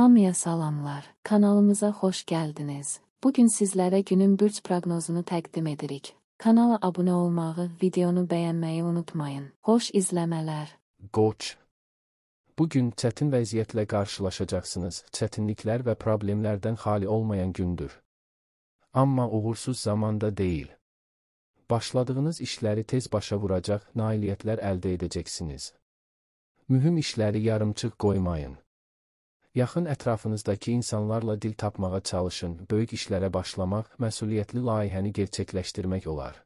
Hamıya salamlar. Kanalımıza xoş gəldiniz. Bu gün sizlərə günün bürc proqnozunu təqdim edirik. Kanala abunə olmağı, videonu bəyənməyi unutmayın. Xoş izləmələr. Qoç Bugün çətin vəziyyətlə qarşılaşacaqsınız. Çətinliklər və problemlərdən xali olmayan gündür. Amma uğursuz zamanda deyil. Başladığınız işləri tez başa vuracaq, nailiyyətlər əldə edəcəksiniz. Mühüm işləri yarımçıq qoymayın. Yaxın ətrafınızdakı insanlarla dil tapmağa çalışın, böyük işlərə başlamaq, məsuliyyətli layihəni gerçəkləşdirmək olar.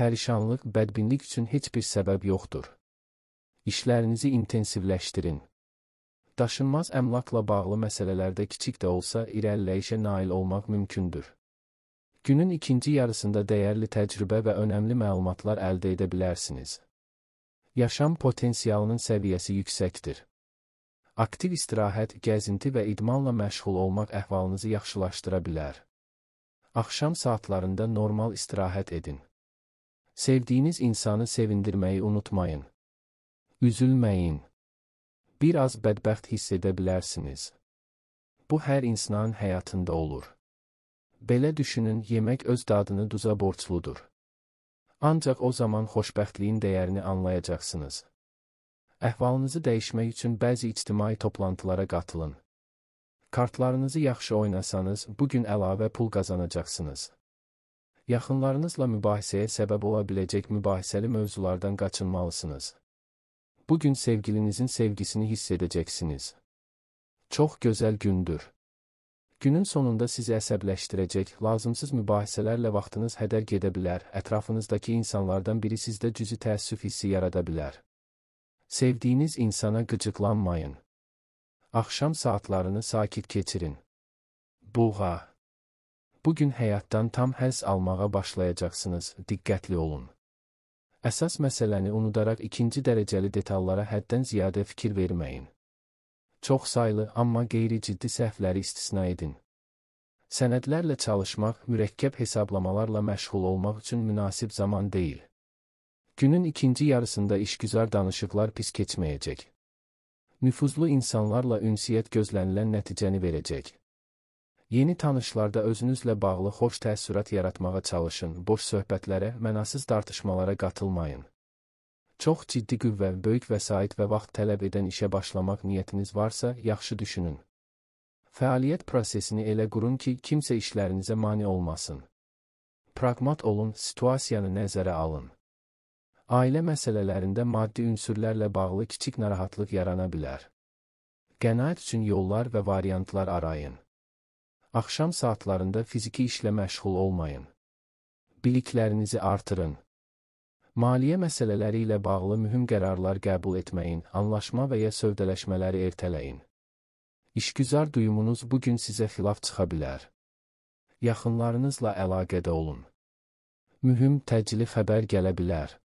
Pərişanlıq, bədbinlik üçün heç bir səbəb yoxdur. İşlərinizi intensivləşdirin. Daşınmaz əmlakla bağlı məsələlərdə kiçik də olsa irəliləyişə nail olmaq mümkündür. Günün ikinci yarısında dəyərli təcrübə və önəmli məlumatlar əldə edə bilərsiniz. Yaşam potensialının səviyyəsi yüksəkdir aktiv istirahət, gəzinti və idmanla məşğul olmaq əhvalınızı yaxşılaşdıra bilər. Axşam saatlarında normal istirahət edin. Sevdiyiniz insanı sevindirməyi unutmayın. Üzülməyin. Bir az bədbəxt hiss edə bilərsiniz. Bu hər insanın həyatında olur. Belə düşünün, yemək öz dadını duza borcludur. Ancaq o zaman xoşbəxtliyin dəyərini anlayacaqsınız. Əhvalınızı dəyişmək üçün bəzi ictimai toplantılara qatılın. Kartlarınızı yaxşı oynasanız, bu gün əlavə pul qazanacaqsınız. Yaxınlarınızla mübahisəyə səbəb ola biləcək mübahisəli mövzulardan qaçınmalısınız. Bu gün sevgilinizin sevgisini hiss edəcəksiniz. Çox gözəl gündür. Günün sonunda sizi əsəbləşdirəcək, lazımsız mübahisələrlə vaxtınız hədər gedə bilər, ətrafınızdakı insanlardan biri sizdə cüzi təəssüf hissi yarada bilər. Sevdiğiniz insana gıcıklanmayın. Akşam saatlerini sakit geçirin. Buğa. Bugün hayattan tam həzz almağa başlayacaksınız, dikkatli olun. Əsas məsələni unudaraq ikinci dərəcəli detallara həddən ziyadə fikir verməyin. Çox saylı, amma qeyri-ciddi səhvləri istisna edin. Sənədlərlə çalışmaq, mürəkkəb hesablamalarla məşğul olmaq üçün münasib zaman deyil. Günün ikinci yarısında işgüzar danışıqlar pis keçməyəcək. Nüfuzlu insanlarla ünsiyyət gözlənilən nəticəni verəcək. Yeni tanışlarda özünüzlə bağlı xoş təəssürat yaratmağa çalışın, boş söhbətlərə, mənasız tartışmalara qatılmayın. Çox ciddi qüvvə, böyük vəsait və vaxt tələb edən işə başlamaq niyyətiniz varsa, yaxşı düşünün. Fəaliyyət prosesini elə qurun ki, kimsə işlərinizə mane olmasın. Praqmat olun, situasiyanı nəzərə alın ailə məsələlərində maddi ünsürlərlə bağlı kiçik narahatlıq yarana bilər. Qənaət üçün yollar və variantlar arayın. Axşam saatlarında fiziki işlə məşğul olmayın. Biliklərinizi artırın. Maliyyə məsələləri ilə bağlı mühüm qərarlar qəbul etməyin, anlaşma və ya sövdələşmələri ertələyin. İşgüzar duyumunuz bu gün sizə xilaf çıxa bilər. Yaxınlarınızla əlaqədə olun. Mühüm təcili xəbər gələ bilər.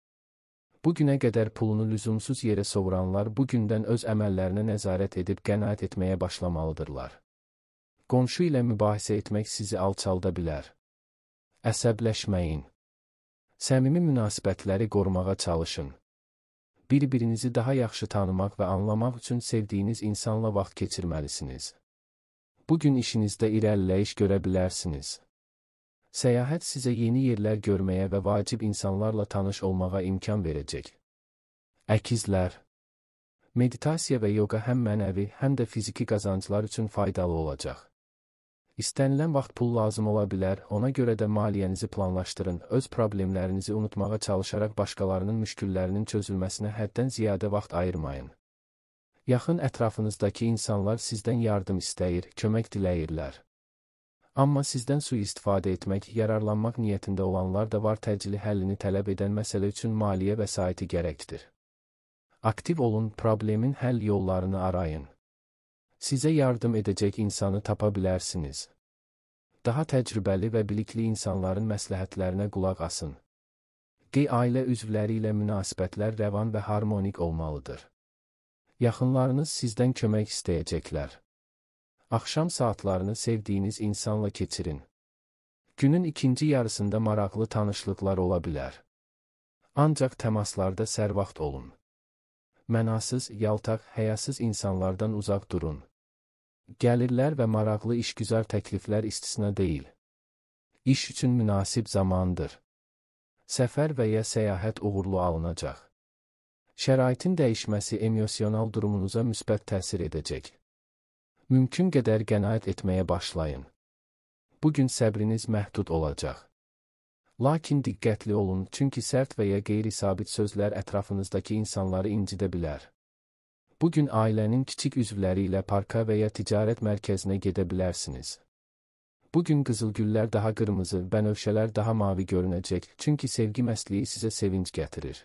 Bugünə qədər pulunu lüzumsuz yerə sovuranlar bugündən öz əməllərinə nəzarət edib qənaət etməyə başlamalıdırlar. Qonşu ilə mübahisə etmək sizi alçalda bilər. Əsəbləşməyin. Səmimi münasibətləri qorumağa çalışın. Bir-birinizi daha yaxşı tanımaq və anlamaq üçün sevdiyiniz insanla vaxt keçirməlisiniz. Bu gün işinizdə irəliləyiş görə bilərsiniz. Səyahət sizə yeni yerlər görməyə və vacib insanlarla tanış olmağa imkan verəcək. Əkizlər Meditasiya və yoqa həm mənəvi, həm də fiziki qazanclar üçün faydalı olacaq. İstənilən vaxt pul lazım ola bilər, ona görə də maliyyənizi planlaşdırın, öz problemlərinizi unutmağa çalışaraq başqalarının müşküllərinin çözülməsinə həddən ziyadə vaxt ayırmayın. Yaxın ətrafınızdakı insanlar sizdən yardım istəyir, kömək diləyirlər. Amma sizdən sui-istifadə etmək, yararlanmaq niyyətində olanlar da var təcili həllini tələb edən məsələ üçün maliyyə vəsaiti gərəkdir. Aktiv olun, problemin həll yollarını arayın. Sizə yardım edəcək insanı tapa bilərsiniz. Daha təcrübəli və bilikli insanların məsləhətlərinə qulaq asın. Qey ailə üzvləri ilə münasibətlər rəvan və harmonik olmalıdır. Yaxınlarınız sizdən kömək istəyəcəklər. Axşam saatlarını sevdiyiniz insanla keçirin. Günün ikinci yarısında maraqlı tanışlıqlar ola bilər. Ancaq təmaslarda sərvaxt olun. Mənasız, yaltaq, həyasız insanlardan uzaq durun. Gəlirlər və maraqlı işgüzar təkliflər istisna deyil. İş üçün münasib zamandır. Səfər və ya səyahət uğurlu alınacaq. Şəraitin dəyişməsi emosional durumunuza müsbət təsir edəcək mümkün qədər qənaət etməyə başlayın. Bu gün səbriniz məhdud olacaq. Lakin diqqətli olun, çünki sərt və ya qeyri-sabit sözlər ətrafınızdakı insanları incidə bilər. Bu gün ailənin kiçik üzvləri ilə parka və ya ticarət mərkəzinə gedə bilərsiniz. Bu gün qızılgüllər daha qırmızı, bənövşələr daha mavi görünəcək, çünki sevgi məsliyi sizə sevinc gətirir.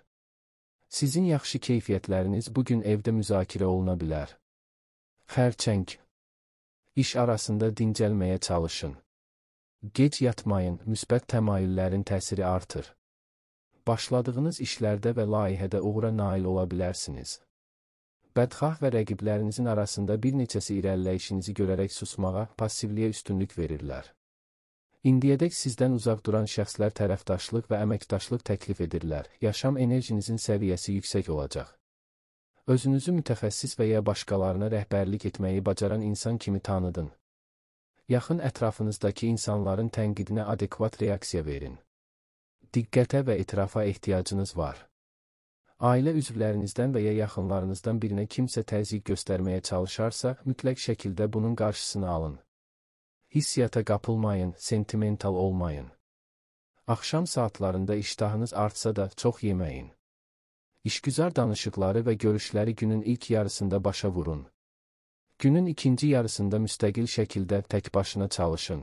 Sizin yaxşı keyfiyyətləriniz bu gün evdə müzakirə oluna bilər. Xərçəng iş arasında dincəlməyə çalışın. Gec yatmayın, müsbət təmayüllərin təsiri artır. Başladığınız işlərdə və layihədə uğura nail ola bilərsiniz. Bədxah və rəqiblərinizin arasında bir neçəsi irəliləyişinizi görərək susmağa, passivliyə üstünlük verirlər. İndiyədək sizdən uzaq duran şəxslər tərəfdaşlıq və əməkdaşlıq təklif edirlər. Yaşam enerjinizin səviyyəsi yüksək olacaq özünüzü mütəxəssis və ya başqalarına rəhbərlik etməyi bacaran insan kimi tanıdın. Yaxın ətrafınızdakı insanların tənqidinə adekvat reaksiya verin. Diqqətə və etirafa ehtiyacınız var. Ailə üzvlərinizdən və ya yaxınlarınızdan birinə kimsə təzyiq göstərməyə çalışarsa, mütləq şəkildə bunun qarşısını alın. Hissiyata qapılmayın, sentimental olmayın. Axşam saatlarında iştahınız artsa da çox yeməyin işgüzar danışıqları və görüşləri günün ilk yarısında başa vurun. Günün ikinci yarısında müstəqil şəkildə tək başına çalışın.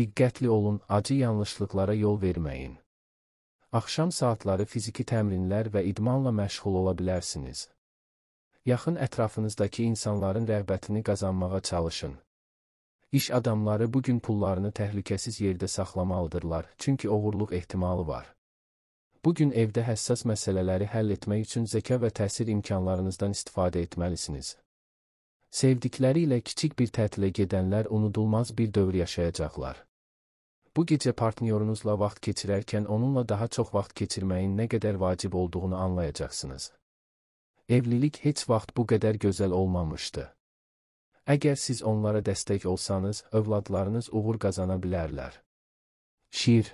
Diqqətli olun, acı yanlışlıqlara yol verməyin. Axşam saatları fiziki təmrinlər və idmanla məşğul ola bilərsiniz. Yaxın ətrafınızdakı insanların rəğbətini qazanmağa çalışın. İş adamları bu gün pullarını təhlükəsiz yerdə saxlamalıdırlar, çünki oğurluq ehtimalı var. Bu gün evdə həssas məsələləri həll etmək üçün zəka və təsir imkanlarınızdan istifadə etməlisiniz. Sevdikləri ilə kiçik bir tətilə gedənlər unudulmaz bir dövr yaşayacaqlar. Bu gecə partnyorunuzla vaxt keçirərkən onunla daha çox vaxt keçirməyin nə qədər vacib olduğunu anlayacaqsınız. Evlilik heç vaxt bu qədər gözəl olmamışdı. Əgər siz onlara dəstək olsanız, övladlarınız uğur qazana bilərlər. Şiir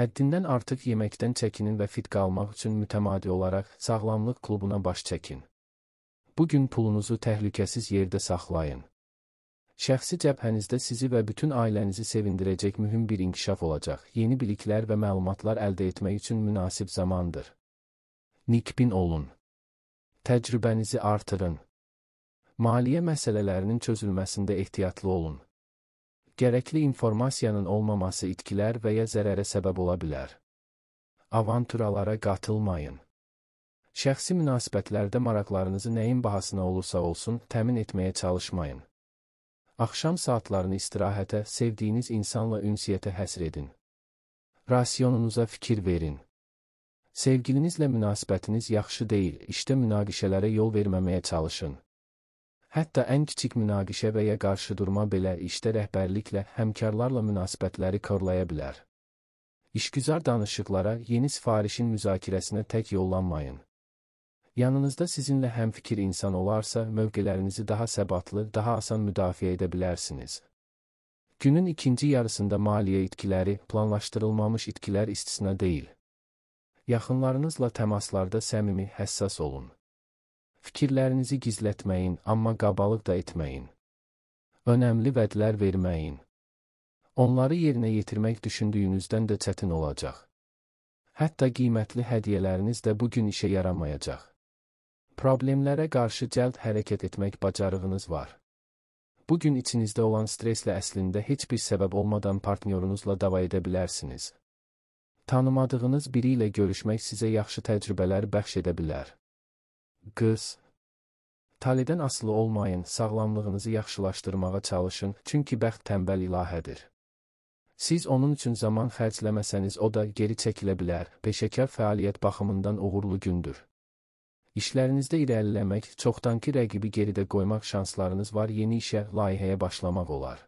Həddindən artıq yeməkdən çəkinin və fit qalmaq üçün mütəmadi olaraq sağlamlıq klubuna baş çəkin. Bu gün pulunuzu təhlükəsiz yerdə saxlayın. Şəxsi cəbhənizdə sizi və bütün ailənizi sevindirəcək mühüm bir inkişaf olacaq. Yeni biliklər və məlumatlar əldə etmək üçün münasib zamandır. Nikbin olun. Təcrübənizi artırın. Maliyyə məsələlərinin çözülməsində ehtiyatlı olun gerekli informasiyanın olmaması itkiler veya zərərə səbəb ola bilər. Avanturalara qatılmayın. Şəxsi münasibətlərdə maraqlarınızı nəyin bahasına olursa olsun təmin etməyə çalışmayın. Axşam saatlarını istirahətə, sevdiyiniz insanla ünsiyyətə həsr edin. Rasionunuza fikir verin. Sevgilinizlə münasibətiniz yaxşı deyil, işdə münaqişələrə yol verməməyə çalışın. Hətta ən kiçik münaqişə və ya qarşıdurma belə işdə rəhbərliklə həmkarlarla münasibətləri korlaya bilər. İşgüzar danışıqlara, yeni sifarişin müzakirəsinə tək yollanmayın. Yanınızda sizinlə həmfikir insan olarsa, mövqelərinizi daha səbatlı, daha asan müdafiə edə bilərsiniz. Günün ikinci yarısında maliyyə itkiləri planlaşdırılmamış itkilər istisna deyil. Yaxınlarınızla təmaslarda səmimi, həssas olun. Fikirlərinizi gizlətməyin, amma qabalıq da etməyin. Önəmli vədlər verməyin. Onları yerinə yetirmək düşündüyünüzdən də çətin olacaq. Hətta qiymətli hədiyyələriniz də bu gün işə yaramayacaq. Problemlərə qarşı cəld hərəkət etmək bacarığınız var. Bu gün içinizdə olan stresslə əslində heç bir səbəb olmadan partnyorunuzla dava edə bilərsiniz. Tanımadığınız biri ilə görüşmək sizə yaxşı təcrübələr bəxş edə bilər. Qız Taledən asılı olmayın, sağlamlığınızı yaxşılaşdırmağa çalışın, çünki bəxt tənbəl ilahədir. Siz onun üçün zaman xərcləməsəniz o da geri çəkilə bilər. Peşəkar fəaliyyət baxımından uğurlu gündür. İşlərinizdə irəliləmək, çoxdankı rəqibi geridə qoymaq şanslarınız var, yeni işə, layihəyə başlamaq olar.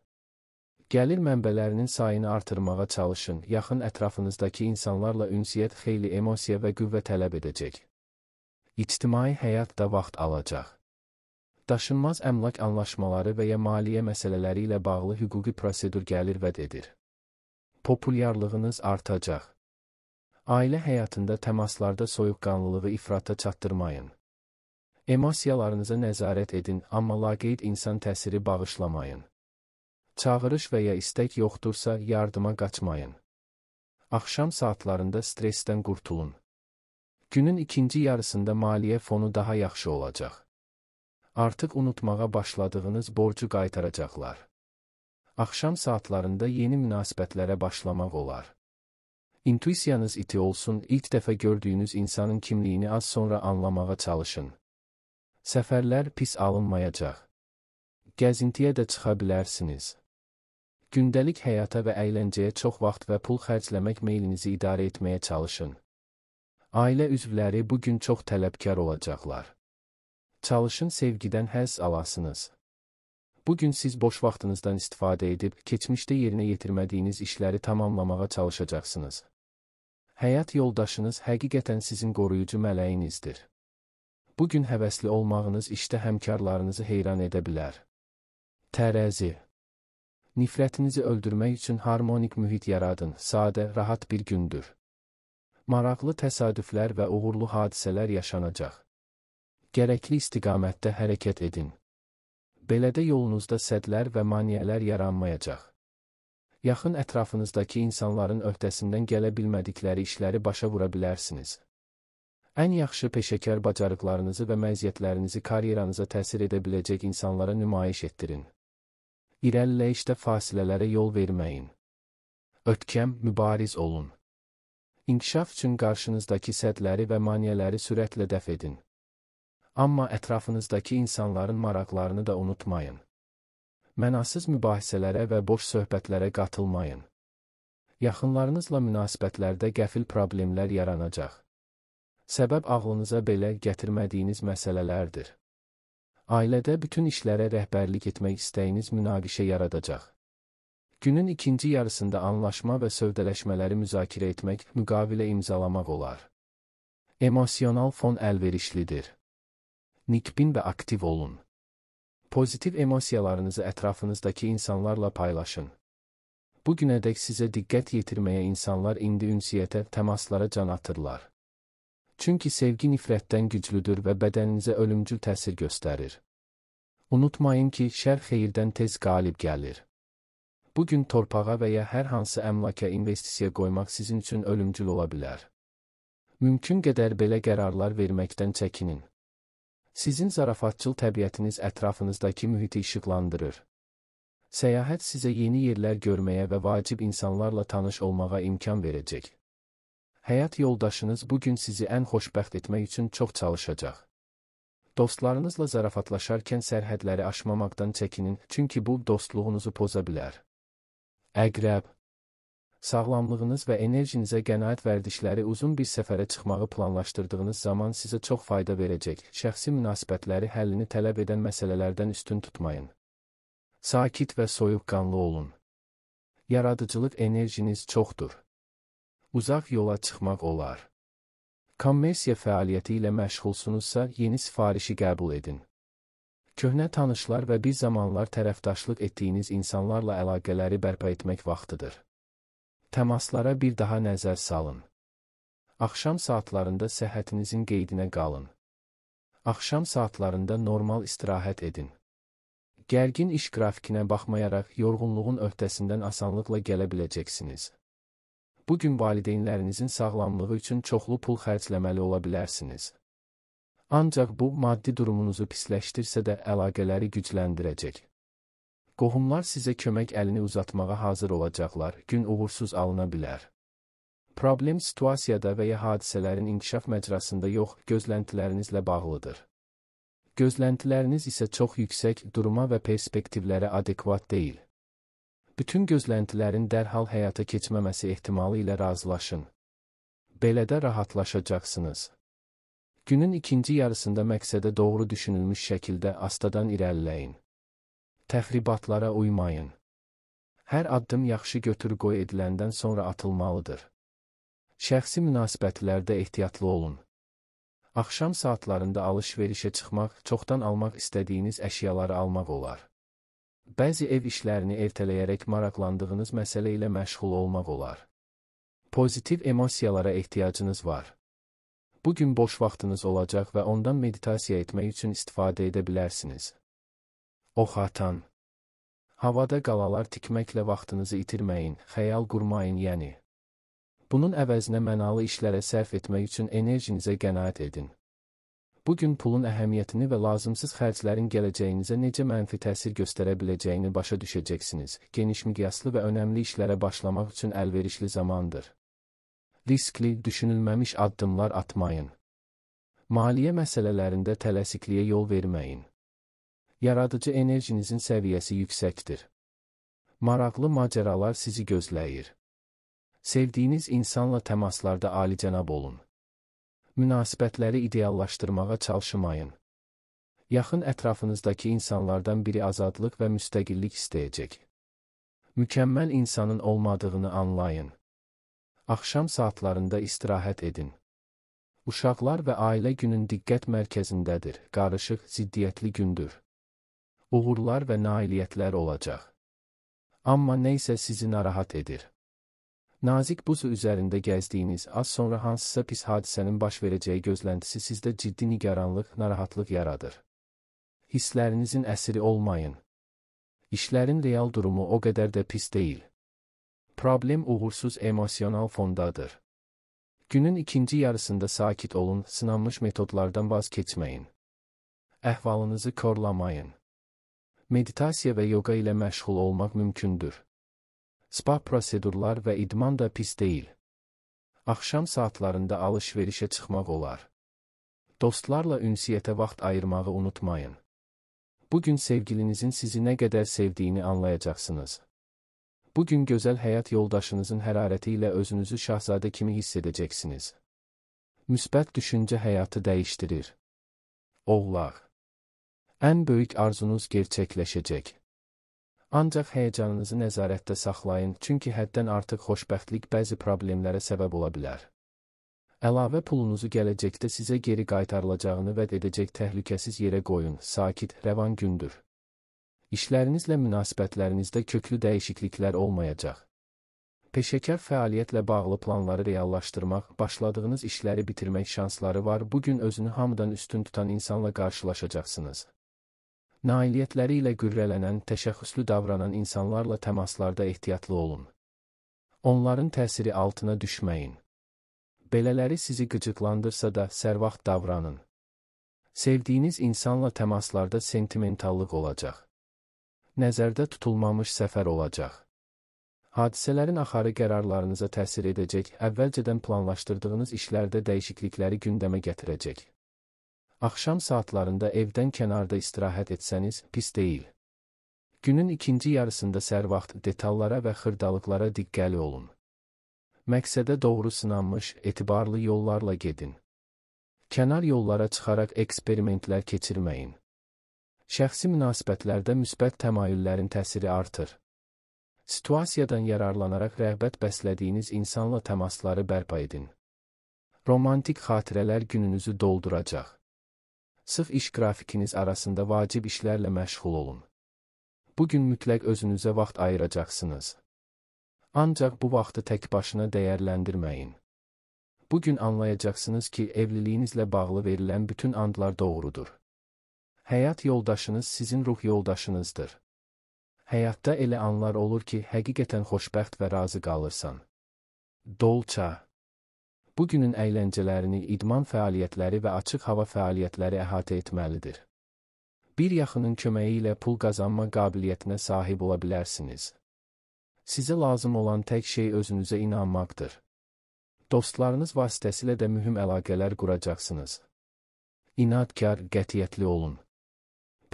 Gəlir mənbələrinin sayını artırmağa çalışın. Yaxın ətrafınızdakı insanlarla ünsiyyət xeyli emosiya və qüvvə tələb edəcək ictimai həyat da vaxt alacaq. Daşınmaz əmlak anlaşmaları və ya maliyyə məsələləri ilə bağlı hüquqi prosedur gəlir vəd edir. Populyarlığınız artacaq. Ailə həyatında təmaslarda soyuqqanlılığı ifrata çatdırmayın. Emosiyalarınıza nəzarət edin, amma laqeyd insan təsiri bağışlamayın. Çağırış və ya istək yoxdursa, yardıma qaçmayın. Axşam saatlarında stressdən qurtulun. Günün ikinci yarısında maliyyə fonu daha yaxşı olacaq. Artıq unutmağa başladığınız borcu qaytaracaqlar. Axşam saatlarında yeni münasibətlərə başlamaq olar. İntüisiyanız iti olsun, ilk dəfə gördüyünüz insanın kimliyini az sonra anlamağa çalışın. Səfərlər pis alınmayacaq. Gəzintiyə də çıxa bilərsiniz. Gündəlik həyata və əyləncəyə çox vaxt və pul xərcləmək meylinizi idarə etməyə çalışın. Ailə üzvləri bu gün çox tələbkar olacaqlar. Çalışın sevgidən həzz alasınız. Bu gün siz boş vaxtınızdan istifadə edib keçmişdə yerinə yetirmədiyiniz işləri tamamlamağa çalışacaqsınız. Həyat yoldaşınız həqiqətən sizin qoruyucu mələyinizdir. Bu gün həvəsli olmağınız işdə həmkarlarınızı heyran edə bilər. Tərəzi Nifrətinizi öldürmək üçün harmonik mühit yaradın, sadə, rahat bir gündür maraqlı təsadüflər və uğurlu hadisələr yaşanacaq. Gərəkli istiqamətdə hərəkət edin. Belədə yolunuzda sədlər və maneələr yaranmayacaq. Yaxın ətrafınızdakı insanların öhdəsindən gələ bilmədikləri işləri başa vura bilərsiniz. Ən yaxşı peşəkar bacarıqlarınızı və məziyyətlərinizi karyeranıza təsir edə biləcək insanlara nümayiş etdirin. İrəliləyişdə fasilələrə yol verməyin. Ötkəm, mübariz olun. İnkişaf üçün qarşınızdakı sədləri və maneələri sürətlə dəf edin. Amma ətrafınızdakı insanların maraqlarını da unutmayın. Mənasız mübahisələrə və boş söhbətlərə qatılmayın. Yaxınlarınızla münasibətlərdə qəfil problemlər yaranacaq. Səbəb ağlınıza belə gətirmədiyiniz məsələlərdir. Ailədə bütün işlərə rəhbərlik etmək istəyiniz münaqişə yaradacaq. Günün ikinci yarısında anlaşma və sövdələşmələri müzakirə etmək, müqavilə imzalamaq olar. Emosional fon əlverişlidir. Nikbin və aktiv olun. Pozitiv emosiyalarınızı ətrafınızdakı insanlarla paylaşın. Bugünədək sizə diqqət yetirməyə insanlar indi ünsiyyətə, təmaslara can atırlar. Çünki sevgi nifrətdən güclüdür və bədəninizə ölümcül təsir göstərir. Unutmayın ki, şər xeyirdən tez qalib gəlir. Bu gün torpağa və ya hər hansı əmlaka investisiya qoymaq sizin üçün ölümcül ola bilər. Mümkün qədər belə qərarlar verməkdən çəkinin. Sizin zarafatçıl təbiətiniz ətrafınızdakı mühiti işıqlandırır. Səyahət sizə yeni yerlər görməyə və vacib insanlarla tanış olmağa imkan verəcək. Həyat yoldaşınız bu gün sizi ən xoşbəxt etmək üçün çox çalışacaq. Dostlarınızla zarafatlaşarkən sərhədləri aşmamaqdan çəkinin, çünki bu dostluğunuzu poza bilər. Əqrəb Sağlamlığınız və enerjinizə qənaət vərdişləri uzun bir səfərə çıxmağı planlaşdırdığınız zaman sizə çox fayda verəcək. Şəxsi münasibətləri həllini tələb edən məsələlərdən üstün tutmayın. Sakit və soyuqqanlı olun. Yaradıcılıq enerjiniz çoxdur. Uzaq yola çıxmaq olar. Kommersiya fəaliyyəti ilə məşğulsunuzsa, yeni sifarişi qəbul edin köhnə tanışlar və bir zamanlar tərəfdaşlıq etdiyiniz insanlarla əlaqələri bərpa etmək vaxtıdır. Təmaslara bir daha nəzər salın. Axşam saatlarında səhhətinizin qeydinə qalın. Axşam saatlarında normal istirahət edin. Gərgin iş qrafikinə baxmayaraq yorğunluğun öhdəsindən asanlıqla gələ biləcəksiniz. Bu gün valideynlərinizin sağlamlığı üçün çoxlu pul xərcləməli ola bilərsiniz. Ancaq bu maddi durumunuzu pisləşdirsə də əlaqələri gücləndirəcək. Qohumlar sizə kömək əlini uzatmağa hazır olacaqlar, gün uğursuz alına bilər. Problem situasiyada və ya hadisələrin inkişaf məcrasında yox, gözləntilərinizlə bağlıdır. Gözləntiləriniz isə çox yüksək, duruma və perspektivlərə adekvat deyil. Bütün gözləntilərin dərhal həyata keçməməsi ehtimalı ilə razılaşın. Belə də rahatlaşacaqsınız. Günün ikinci yarısında məqsədə doğru düşünülmüş şəkildə astadan irəliləyin. Təxribatlara uymayın. Hər addım yaxşı götür-qoy ediləndən sonra atılmalıdır. Şəxsi münasibətlərdə ehtiyatlı olun. Axşam saatlarında alış-verişə çıxmaq, çoxdan almaq istədiyiniz əşyaları almaq olar. Bəzi ev işlərini ertələyərək maraqlandığınız məsələ ilə məşğul olmaq olar. Pozitiv emosiyalara ehtiyacınız var. Bu gün boş vaxtınız olacaq və ondan meditasiya etmək üçün istifadə edə bilərsiniz. Ox atan. Havada qalalar tikməklə vaxtınızı itirməyin, xəyal qurmayın, yəni. Bunun əvəzinə mənalı işlərə sərf etmək üçün enerjinizə qənaət edin. Bu gün pulun əhəmiyyətini və lazımsız xərclərin gələcəyinizə necə mənfi təsir göstərə biləcəyini başa düşəcəksiniz. Geniş miqyaslı və önəmli işlərə başlamaq üçün əlverişli zamandır riskli, düşünülməmiş addımlar atmayın. Maliyyə məsələlərində tələsikliyə yol verməyin. Yaradıcı enerjinizin səviyyəsi yüksəkdir. Maraqlı macəralar sizi gözləyir. Sevdiyiniz insanla təmaslarda alicənab olun. Münasibətləri ideallaşdırmağa çalışmayın. Yaxın ətrafınızdakı insanlardan biri azadlıq və müstəqillik istəyəcək. Mükəmməl insanın olmadığını anlayın axşam saatlarında istirahət edin. Uşaqlar və ailə günün diqqət mərkəzindədir. Qarışıq, ziddiyyətli gündür. Uğurlar və nailiyyətlər olacaq. Amma nə isə sizi narahat edir. Nazik buz üzərində gəzdiyiniz az sonra hansısa pis hadisənin baş verəcəyi gözləntisi sizdə ciddi nigaranlıq, narahatlıq yaradır. Hisslərinizin əsiri olmayın. İşlərin real durumu o qədər də pis deyil. Problem uğursuz emosional fondadır. Günün ikinci yarısında sakit olun, sınanmış metodlardan vazgeçməyin. Əhvalınızı korlamayın. Meditasiya və yoga ilə məşğul olmaq mümkündür. Spa prosedurlar və idman da pis deyil. Axşam saatlarında alış-verişə çıxmaq olar. Dostlarla ünsiyyətə vaxt ayırmağı unutmayın. Bugün sevgilinizin sizi nə qədər sevdiyini anlayacaqsınız. Bu gün gözəl həyat yoldaşınızın hərarəti ilə özünüzü şahzadə kimi hiss edəcəksiniz. Müsbət düşüncə həyatı dəyişdirir. Oğlaq. Ən böyük arzunuz gerçəkləşəcək. Ancaq həyəcanınızı nəzarətdə saxlayın, çünki həddən artıq xoşbəxtlik bəzi problemlərə səbəb ola bilər. Əlavə pulunuzu gələcəkdə sizə geri qaytarılacağını vəd edəcək təhlükəsiz yerə qoyun. Sakit, rəvan gündür. İşlərinizlə münasibətlərinizdə köklü dəyişikliklər olmayacaq. Peşəkar fəaliyyətlə bağlı planları reallaşdırmaq, başladığınız işləri bitirmək şansları var. Bu gün özünü hamıdan üstün tutan insanla qarşılaşacaqsınız. Nailiyyətləri ilə qürrələnən, təşəxüslü davranan insanlarla təmaslarda ehtiyatlı olun. Onların təsiri altına düşməyin. Belələri sizi qıcıqlandırsa da sərvaxt davranın. Sevdiyiniz insanla təmaslarda sentimentallıq olacaq nəzərdə tutulmamış səfər olacaq. Hadisələrin axarı qərarlarınıza təsir edəcək, əvvəlcədən planlaşdırdığınız işlərdə dəyişiklikləri gündəmə gətirəcək. Axşam saatlarında evdən kənarda istirahət etsəniz, pis deyil. Günün ikinci yarısında sərvaxt detallara və xırdalıqlara diqqəli olun. Məqsədə doğru sınanmış, etibarlı yollarla gedin. Kənar yollara çıxaraq eksperimentlər keçirməyin. Şəxsi münasibətlərdə müsbət təmayüllərin təsiri artır. Situasiyadan yararlanaraq rəğbət bəslədiyiniz insanla təmasları bərpa edin. Romantik xatirələr gününüzü dolduracaq. Sıx iş qrafikiniz arasında vacib işlərlə məşğul olun. Bu gün mütləq özünüzə vaxt ayıracaqsınız. Ancaq bu vaxtı tək başına dəyərləndirməyin. Bu gün anlayacaqsınız ki, evliliyinizlə bağlı verilən bütün andlar doğrudur. Həyat yoldaşınız sizin ruh yoldaşınızdır. Həyatda elə anlar olur ki, həqiqətən xoşbəxt və razı qalırsan. Dolça Bugünün əyləncələrini idman fəaliyyətləri və açıq hava fəaliyyətləri əhatə etməlidir. Bir yaxının köməyi ilə pul qazanma qabiliyyətinə sahib ola bilərsiniz. Sizə lazım olan tək şey özünüzə inanmaqdır. Dostlarınız vasitəsilə də mühüm əlaqələr quracaqsınız. İnadkar, qətiyyətli olun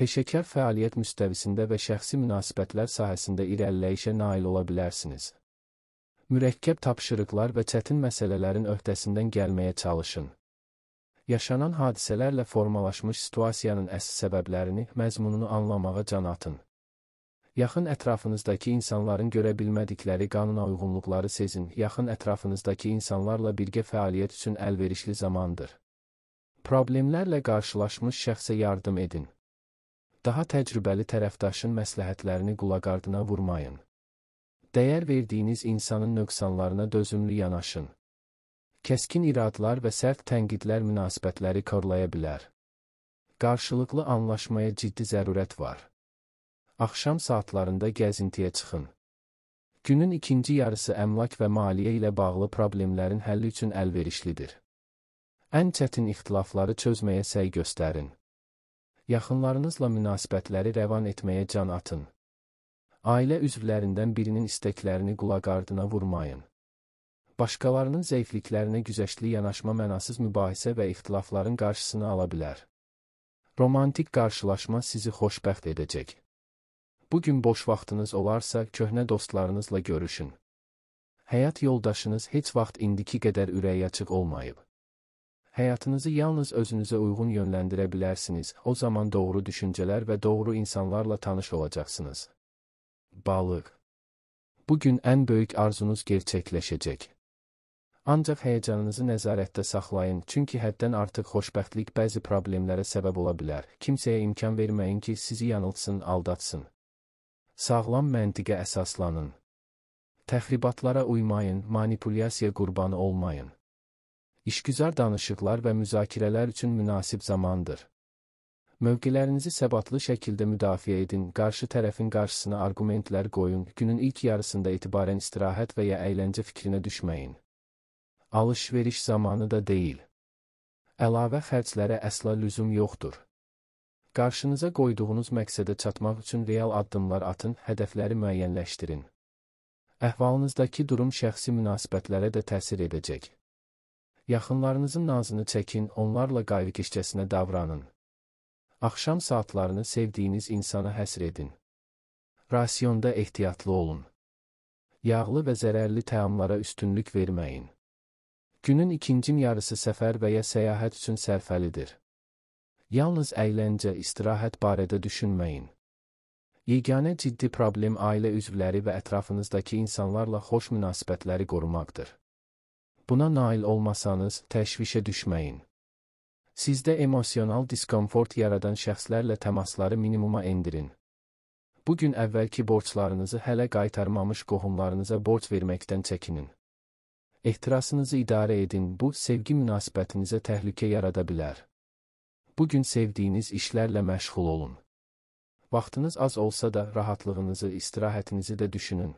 peşəkar fəaliyyət müstəvisində və şəxsi münasibətlər sahəsində irəliləyişə nail ola bilərsiniz. Mürəkkəb tapşırıqlar və çətin məsələlərin öhdəsindən gəlməyə çalışın. Yaşanan hadisələrlə formalaşmış situasiyanın əsas səbəblərini, məzmununu anlamağa can atın. Yaxın ətrafınızdakı insanların görə bilmədikləri qanuna uyğunluqları sezin, yaxın ətrafınızdakı insanlarla birgə fəaliyyət üçün əlverişli zamandır. Problemlərlə qarşılaşmış şəxsə yardım edin. Daha təcrübəli tərəfdaşın məsləhətlərini qulaqardına vurmayın. Dəyər verdiyiniz insanın nöqsanlarına dözümlü yanaşın. Kəskin iradlar və sərt tənqidlər münasibətləri korlaya bilər. Qarşılıqlı anlaşmaya ciddi zərurət var. Axşam saatlarında gəzintiyə çıxın. Günün ikinci yarısı əmlak və maliyyə ilə bağlı problemlərin həlli üçün əlverişlidir. Ən çətin ixtilafları çözməyə səy göstərin yaxınlarınızla münasibətləri rəvan etməyə can atın. Ailə üzvlərindən birinin istəklərini qulaq ardına vurmayın. Başqalarının zəifliklərinə güzəştli yanaşma mənasız mübahisə və ixtilafların qarşısını ala bilər. Romantik qarşılaşma sizi xoşbəxt edəcək. Bu gün boş vaxtınız olarsa, köhnə dostlarınızla görüşün. Həyat yoldaşınız heç vaxt indiki qədər ürəyi açıq olmayıb. Həyatınızı yalnız özünüzə uyğun yönləndirə bilərsiniz. O zaman doğru düşüncələr və doğru insanlarla tanış olacaqsınız. Balıq. Bu gün ən böyük arzunuz gerçəkləşəcək. Ancaq həyəcanınızı nəzarətdə saxlayın, çünki həddən artıq xoşbəxtlik bəzi problemlərə səbəb ola bilər. Kimsəyə imkan verməyin ki, sizi yanıltsın, aldatsın. Sağlam məntiqə əsaslanın. Təxribatlara uymayın, manipulyasiya qurbanı olmayın işgüzar danışıqlar və müzakirələr üçün münasib zamandır. Mövqelərinizi səbatlı şəkildə müdafiə edin, qarşı tərəfin qarşısına arqumentlər qoyun, günün ilk yarısında etibarən istirahət və ya əyləncə fikrinə düşməyin. Alış-veriş zamanı da deyil. Əlavə xərclərə əsla lüzum yoxdur. Qarşınıza qoyduğunuz məqsədə çatmaq üçün real addımlar atın, hədəfləri müəyyənləşdirin. Əhvalınızdakı durum şəxsi münasibətlərə də təsir edəcək. Yaxınlarınızın nazını çəkin, onlarla qayğıkeşcəsinə davranın. Axşam saatlarını sevdiyiniz insana həsr edin. Rasionda ehtiyatlı olun. Yağlı və zərərli təamlara üstünlük verməyin. Günün ikinci yarısı səfər və ya səyahət üçün sərfəlidir. Yalnız əyləncə, istirahət barədə düşünməyin. Yeganə ciddi problem ailə üzvləri və ətrafınızdakı insanlarla xoş münasibətləri qorumaqdır. Buna nail olmasanız təşvişə düşməyin. Sizdə emosional diskomfort yaradan şəxslərlə təmasları minimuma endirin. Bu gün əvvəlki borclarınızı hələ qaytarmamış qohumlarınıza borc verməkdən çəkinin. Ehtirasınızı idarə edin, bu sevgi münasibətinizə təhlükə yarada bilər. Bu gün sevdiyiniz işlərlə məşğul olun. Vaxtınız az olsa da rahatlığınızı, istirahətinizi də düşünün.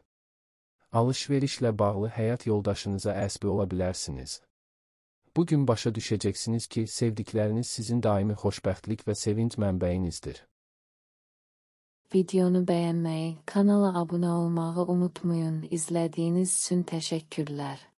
Alışverişlə bağlı həyat yoldaşınıza əsbi ola bilərsiniz. Bu gün başa düşəcəksiniz ki, sevdikləriniz sizin daimi xoşbəxtlik və sevinc mənbəyinizdir. Videonu bəyənməyi, kanala abunə olmağı unutmayın. İzlədiyiniz üçün təşəkkürlər.